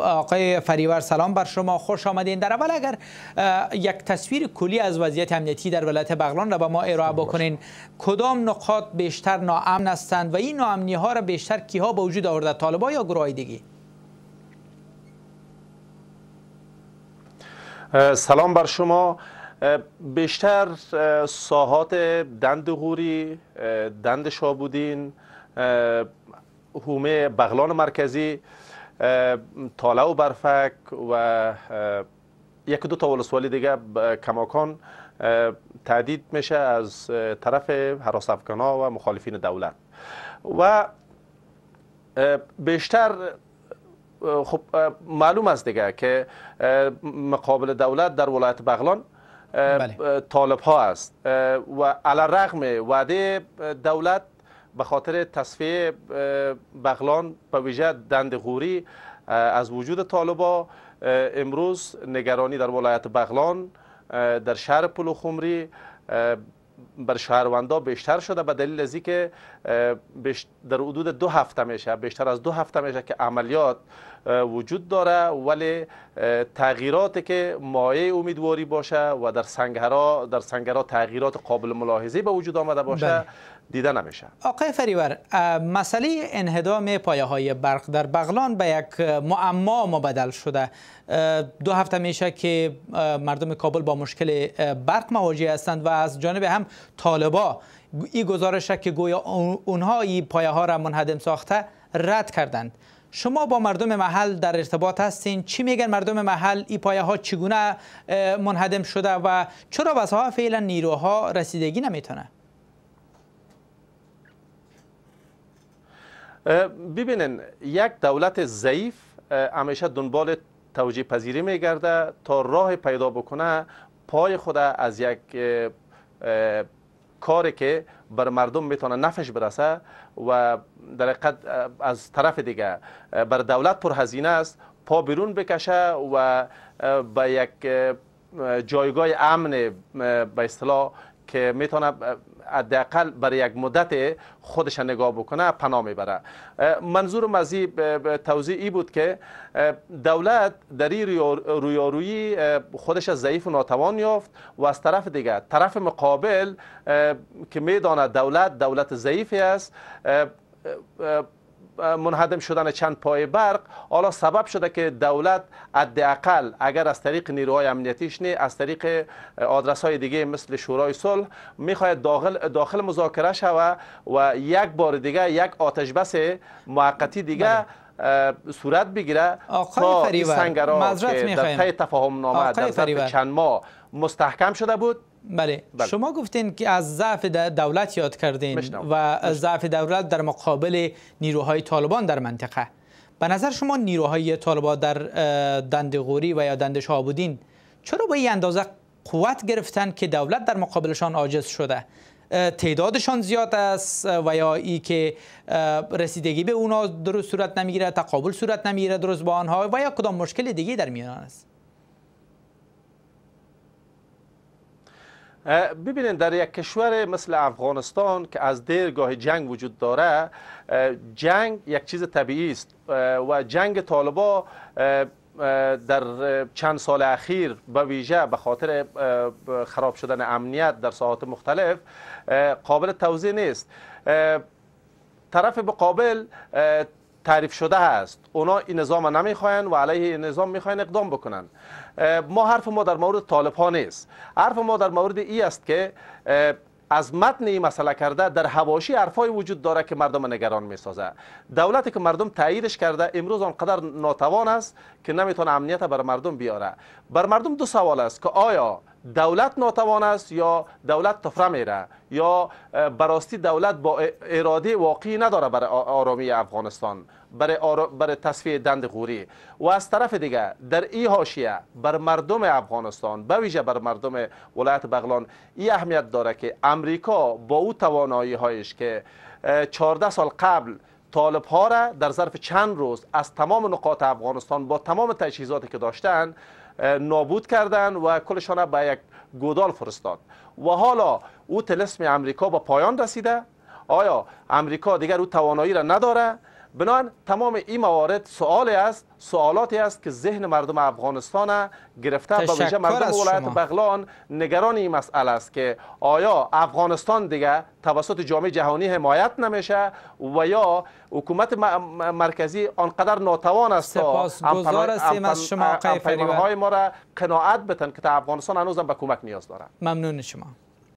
آقای فریور سلام بر شما خوش آمدین در اول اگر یک تصویر کلی از وضعیت امنیتی در ولایت بغلان را به ما ارائه بکنین کدام نقاط بیشتر ناامن هستند و این ناامنی ها را بیشتر کیها به وجود آورده طالبا یا گروه دیگه سلام بر شما بیشتر ساحات دند غوری دند شابودین هومه بغلان مرکزی تاله و برفک و یک دو تا ولسوالی دیگه کماکان تعدید میشه از طرف حراس و مخالفین دولت و بیشتر خب معلوم است دیگه که مقابل دولت در ولایت بغلان بله. طالب ها است و علا رغم وعده دولت به خاطر تصفیه بغلان به ویژه دند غوری از وجود طالبا امروز نگرانی در ولایت بغلان در شهر پلوخمری بر شهروندا بیشتر شده به دلیل از اینکه در حدود دو هفته میشه بیشتر از دو هفته میشه که عملیات وجود داره ولی تغییراتی که مایه امیدواری باشه و در سنگرا در سنگرا تغییرات قابل ملاحظه به وجود آمده باشه بله. دیده نمیشه آقای فریور مسئله انهدام پایه های برق در بغلان به یک معما مبدل شده دو هفته میشه که مردم کابل با مشکل برق مواجه هستند و از جانب هم طالبا این گزارش که گویا اونها این پایه ها را منهدم ساخته رد کردند شما با مردم محل در ارتباط هستین چی میگن مردم محل این پایه ها چگونه منهدم شده و چرا ها فعلا نیروها رسیدگی نمیتونه ببینن یک دولت ضعیف همیشه دنبال توجیه پذیری میگرده تا راه پیدا بکنه پای خود از یک کاری که بر مردم میتونه نفش برسه و در از طرف دیگه بر دولت پر هزینه است پا بیرون بکشه و به یک جایگاه امن به اصطلاح که میتونه حداقل برای یک مدت خودش نگاه بکنه پناه میبره منظور از توضیح ای بود که دولت در این رویارویی خودش ضعیف و ناتوان یافت و از طرف دیگر طرف مقابل که میدانه دولت دولت ضعیفی است منهدم شدن چند پای برق حالا سبب شده که دولت حداقل اگر از طریق نیروهای امنیتیش نه از طریق آدرس های دیگه مثل شورای صلح میخواهد داخل داخل مذاکره شوه و یک بار دیگه یک آتش بس موقتی دیگه بله. صورت بگیره آقای فریبر مذرت تفاهم نامه در چند ماه مستحکم شده بود بله. بله. شما گفتین که از ضعف دولت یاد کردین و ضعف دولت در مقابل نیروهای طالبان در منطقه به نظر شما نیروهای طالبان در غوری و یا دند شابودین چرا به این اندازه قوت گرفتن که دولت در مقابلشان عاجز شده تعدادشان زیاد است و یا ای که رسیدگی به اونا درست صورت نمیگیره تقابل صورت نمیگیره درست با آنها و یا کدام مشکل دیگه در میان است ببینید در یک کشور مثل افغانستان که از دیرگاه جنگ وجود داره جنگ یک چیز طبیعی است و جنگ طالبا در چند سال اخیر به ویژه به خاطر خراب شدن امنیت در ساعات مختلف قابل توضیح نیست طرف مقابل تعریف شده است اونا این نظام نمیخواین و علیه این نظام میخواین اقدام بکنن ما حرف ما در مورد طالب ها نیست حرف ما در مورد ای است که از متن این مسئله کرده در هواشی حرفای وجود داره که مردم نگران می سازه دولتی که مردم تاییدش کرده امروز آنقدر ناتوان است که نمیتونه امنیت بر مردم بیاره بر مردم دو سوال است که آیا دولت ناتوان است یا دولت تفره میره یا براستی دولت با اراده واقعی نداره برای آرامی افغانستان برای, تصفیه دند غوری و از طرف دیگه در این حاشیه بر مردم افغانستان به ویژه بر مردم ولایت بغلان این اهمیت داره که امریکا با او توانایی هایش که 14 سال قبل طالب ها را در ظرف چند روز از تمام نقاط افغانستان با تمام تجهیزاتی که داشتن نابود کردن و کلشان به یک گودال فرستاد و حالا او تلسم امریکا با پایان رسیده آیا امریکا دیگر او توانایی را نداره بنان تمام این موارد سوالی است سوالاتی است که ذهن مردم افغانستان گرفته به ویژه مردم ولایت بغلان نگران این مسئله است که آیا افغانستان دیگه توسط جامعه جهانی حمایت نمیشه و یا حکومت مرکزی آنقدر ناتوان است تا از شما های ما را قناعت بتن که تا افغانستان هنوزم به کمک نیاز داره ممنون شما